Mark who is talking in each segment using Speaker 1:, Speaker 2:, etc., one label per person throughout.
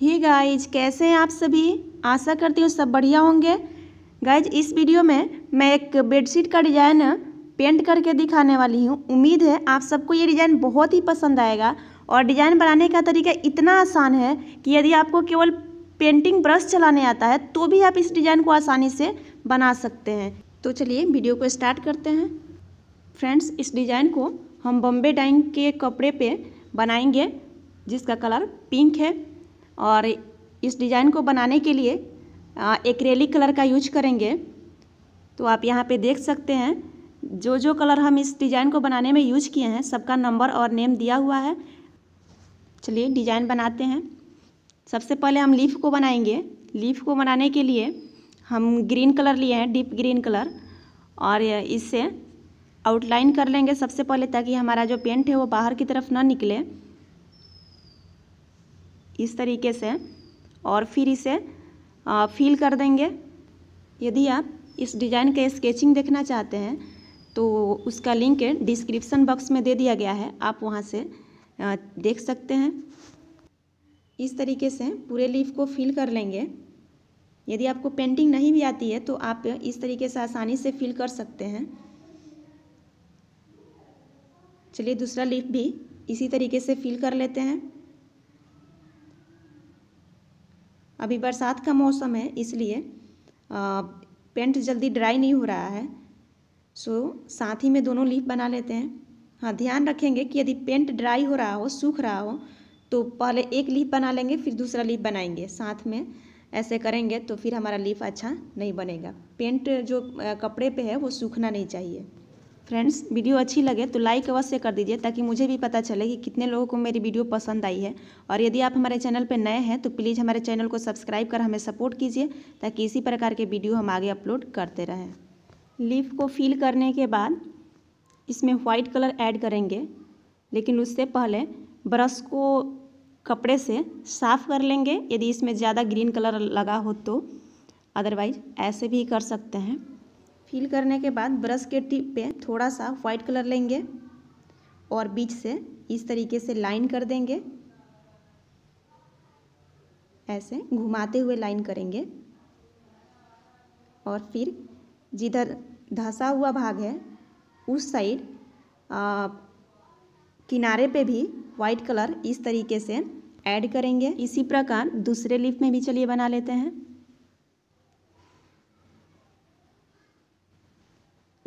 Speaker 1: ही guys कैसे हैं आप सभी आशा करती हूँ सब बढ़िया होंगे गाइज इस वीडियो में मैं एक बेडशीट का डिज़ाइन पेंट करके दिखाने वाली हूँ उम्मीद है आप सबको ये डिज़ाइन बहुत ही पसंद आएगा और डिज़ाइन बनाने का तरीका इतना आसान है कि यदि आपको केवल पेंटिंग ब्रश चलाने आता है तो भी आप इस डिज़ाइन को आसानी से बना सकते हैं तो चलिए वीडियो को स्टार्ट करते हैं फ्रेंड्स इस डिज़ाइन को हम बम्बे डाइंग के कपड़े पे बनाएंगे जिसका कलर पिंक है और इस डिज़ाइन को बनाने के लिए एक्रेलिक कलर का यूज करेंगे तो आप यहाँ पे देख सकते हैं जो जो कलर हम इस डिज़ाइन को बनाने में यूज किए हैं सबका नंबर और नेम दिया हुआ है चलिए डिज़ाइन बनाते हैं सबसे पहले हम लीफ को बनाएंगे लीफ को बनाने के लिए हम ग्रीन कलर लिए हैं डीप ग्रीन कलर और इससे आउटलाइन कर लेंगे सबसे पहले ताकि हमारा जो पेंट है वो बाहर की तरफ ना निकले इस तरीके से और फिर इसे फिल कर देंगे यदि आप इस डिज़ाइन के स्केचिंग देखना चाहते हैं तो उसका लिंक डिस्क्रिप्सन बॉक्स में दे दिया गया है आप वहाँ से देख सकते हैं इस तरीके से पूरे लीफ को फिल कर लेंगे यदि आपको पेंटिंग नहीं भी आती है तो आप इस तरीके से आसानी से फिल कर सकते हैं चलिए दूसरा लीफ भी इसी तरीके से फिल कर लेते हैं अभी बरसात का मौसम है इसलिए पेंट जल्दी ड्राई नहीं हो रहा है सो साथ ही में दोनों लीफ बना लेते हैं हाँ ध्यान रखेंगे कि यदि पेंट ड्राई हो रहा हो सूख रहा हो तो पहले एक लीफ बना लेंगे फिर दूसरा लीफ बनाएंगे साथ में ऐसे करेंगे तो फिर हमारा लीफ अच्छा नहीं बनेगा पेंट जो कपड़े पे है वो सूखना नहीं चाहिए फ्रेंड्स वीडियो अच्छी लगे तो लाइक अवश्य कर दीजिए ताकि मुझे भी पता चले कि कितने लोगों को मेरी वीडियो पसंद आई है और यदि आप हमारे चैनल पर नए हैं तो प्लीज़ हमारे चैनल को सब्सक्राइब कर हमें सपोर्ट कीजिए ताकि इसी प्रकार के वीडियो हम आगे अपलोड करते रहें लीफ को फिल करने के बाद इसमें वाइट कलर ऐड करेंगे लेकिन उससे पहले ब्रश को कपड़े से साफ़ कर लेंगे यदि इसमें ज़्यादा ग्रीन कलर लगा हो तो अदरवाइज ऐसे भी कर सकते हैं फिल करने के बाद ब्रश के टिप पे थोड़ा सा वाइट कलर लेंगे और बीच से इस तरीके से लाइन कर देंगे ऐसे घुमाते हुए लाइन करेंगे और फिर जिधर धसा हुआ भाग है उस साइड किनारे पे भी वाइट कलर इस तरीके से ऐड करेंगे इसी प्रकार दूसरे लिप में भी चलिए बना लेते हैं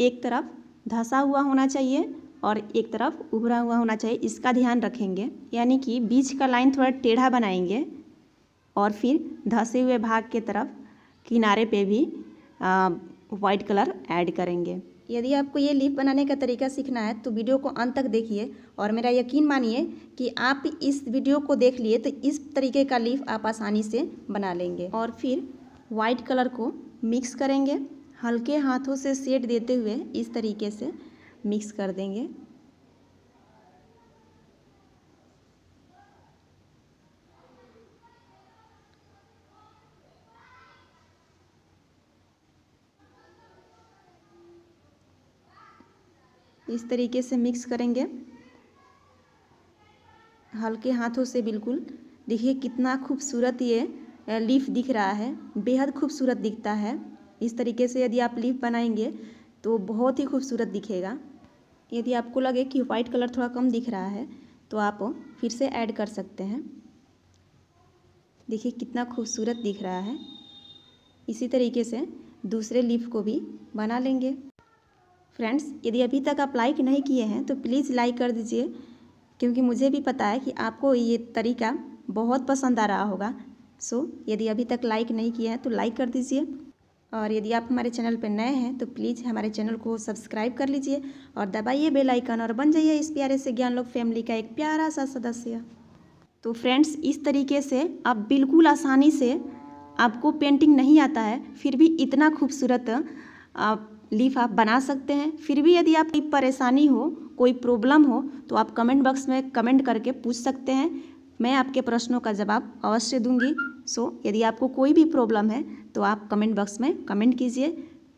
Speaker 1: एक तरफ धसा हुआ होना चाहिए और एक तरफ उभरा हुआ होना चाहिए इसका ध्यान रखेंगे यानी कि बीच का लाइन थोड़ा टेढ़ा बनाएंगे और फिर धंसे हुए भाग के तरफ किनारे पे भी वाइट कलर ऐड करेंगे यदि आपको ये लीफ बनाने का तरीका सीखना है तो वीडियो को अंत तक देखिए और मेरा यकीन मानिए कि आप इस वीडियो को देख लिए तो इस तरीके का लीफ आप आसानी से बना लेंगे और फिर वाइट कलर को मिक्स करेंगे हल्के हाथों से सेट देते हुए इस तरीके से मिक्स कर देंगे इस तरीके से मिक्स करेंगे हल्के हाथों से बिल्कुल देखिए कितना खूबसूरत ये लीफ दिख रहा है बेहद खूबसूरत दिखता है इस तरीके से यदि आप लीफ बनाएंगे तो बहुत ही खूबसूरत दिखेगा यदि आपको लगे कि वाइट कलर थोड़ा कम दिख रहा है तो आप फिर से ऐड कर सकते हैं देखिए कितना खूबसूरत दिख रहा है इसी तरीके से दूसरे लीफ को भी बना लेंगे फ्रेंड्स यदि अभी तक आप लाइक नहीं किए हैं तो प्लीज़ लाइक कर दीजिए क्योंकि मुझे भी पता है कि आपको ये तरीका बहुत पसंद आ रहा होगा सो यदि अभी तक लाइक नहीं किया है तो लाइक कर दीजिए और यदि आप हमारे चैनल पर नए हैं तो प्लीज़ हमारे चैनल को सब्सक्राइब कर लीजिए और दबाइए बेल आइकन और बन जाइए इस प्यारे से ज्ञान लोक फैमिली का एक प्यारा सा सदस्य तो फ्रेंड्स इस तरीके से आप बिल्कुल आसानी से आपको पेंटिंग नहीं आता है फिर भी इतना खूबसूरत आप लीफ आप बना सकते हैं फिर भी यदि कोई परेशानी हो कोई प्रॉब्लम हो तो आप कमेंट बॉक्स में कमेंट करके पूछ सकते हैं मैं आपके प्रश्नों का जवाब अवश्य दूंगी सो यदि आपको कोई भी प्रॉब्लम है तो आप कमेंट बॉक्स में कमेंट कीजिए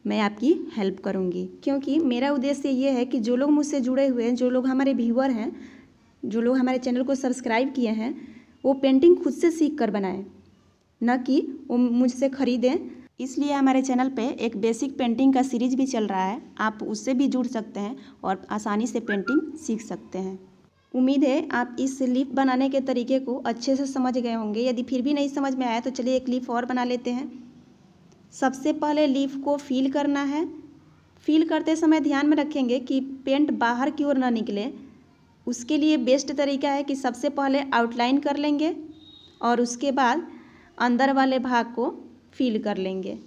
Speaker 1: मैं आपकी हेल्प करूंगी क्योंकि मेरा उद्देश्य ये है कि जो लोग मुझसे जुड़े हुए हैं जो लोग हमारे व्यूअर हैं जो लोग हमारे चैनल को सब्सक्राइब किए हैं वो पेंटिंग खुद से सीख कर बनाएँ न कि वो मुझसे ख़रीदें इसलिए हमारे चैनल पे एक बेसिक पेंटिंग का सीरीज भी चल रहा है आप उससे भी जुड़ सकते हैं और आसानी से पेंटिंग सीख सकते हैं उम्मीद है आप इस लीफ बनाने के तरीके को अच्छे से समझ गए होंगे यदि फिर भी नहीं समझ में आया तो चलिए एक लीफ और बना लेते हैं सबसे पहले लीफ को फील करना है फील करते समय ध्यान में रखेंगे कि पेंट बाहर की ओर ना निकले उसके लिए बेस्ट तरीका है कि सबसे पहले आउटलाइन कर लेंगे और उसके बाद अंदर वाले भाग को फील कर लेंगे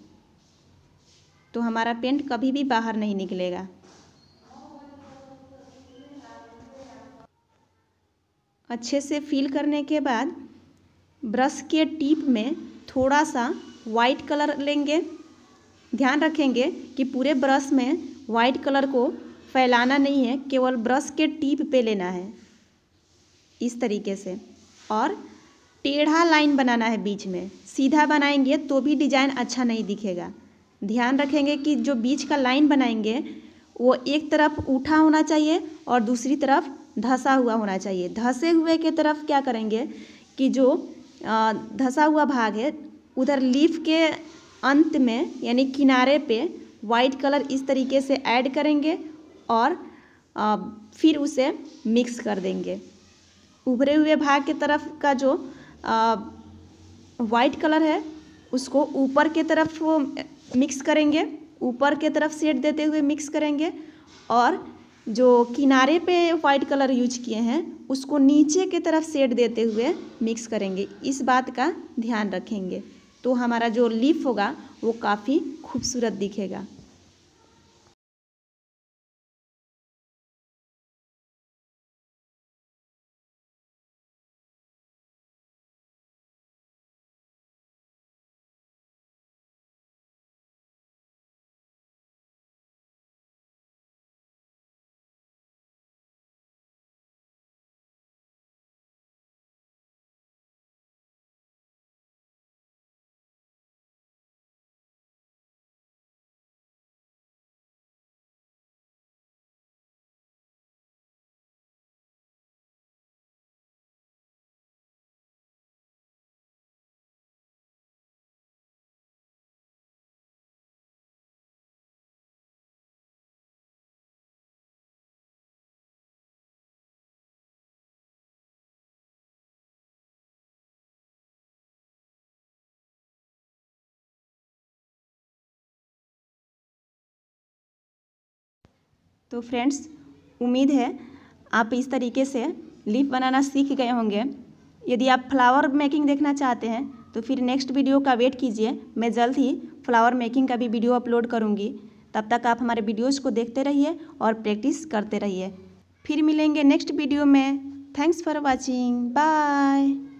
Speaker 1: तो हमारा पेंट कभी भी बाहर नहीं निकलेगा अच्छे से फील करने के बाद ब्रश के टिप में थोड़ा सा वाइट कलर लेंगे ध्यान रखेंगे कि पूरे ब्रश में वाइट कलर को फैलाना नहीं है केवल ब्रश के टिप पे लेना है इस तरीके से और टेढ़ा लाइन बनाना है बीच में सीधा बनाएंगे तो भी डिज़ाइन अच्छा नहीं दिखेगा ध्यान रखेंगे कि जो बीच का लाइन बनाएंगे वो एक तरफ उठा होना चाहिए और दूसरी तरफ धसा हुआ होना चाहिए धसे हुए के तरफ क्या करेंगे कि जो धसा हुआ भाग है उधर लीफ के अंत में यानी किनारे पे वाइट कलर इस तरीके से ऐड करेंगे और फिर उसे मिक्स कर देंगे उभरे हुए भाग के तरफ का जो वाइट कलर है उसको ऊपर के तरफ मिक्स करेंगे ऊपर के तरफ सेट देते हुए मिक्स करेंगे और जो किनारे पे वाइट कलर यूज किए हैं उसको नीचे के तरफ सेड देते हुए मिक्स करेंगे इस बात का ध्यान रखेंगे तो हमारा जो लीफ होगा वो काफ़ी खूबसूरत दिखेगा तो फ्रेंड्स उम्मीद है आप इस तरीके से लीफ बनाना सीख गए होंगे यदि आप फ्लावर मेकिंग देखना चाहते हैं तो फिर नेक्स्ट वीडियो का वेट कीजिए मैं जल्द ही फ्लावर मेकिंग का भी वीडियो अपलोड करूँगी तब तक आप हमारे वीडियोज़ को देखते रहिए और प्रैक्टिस करते रहिए फिर मिलेंगे नेक्स्ट वीडियो में थैंक्स फॉर वॉचिंग बाय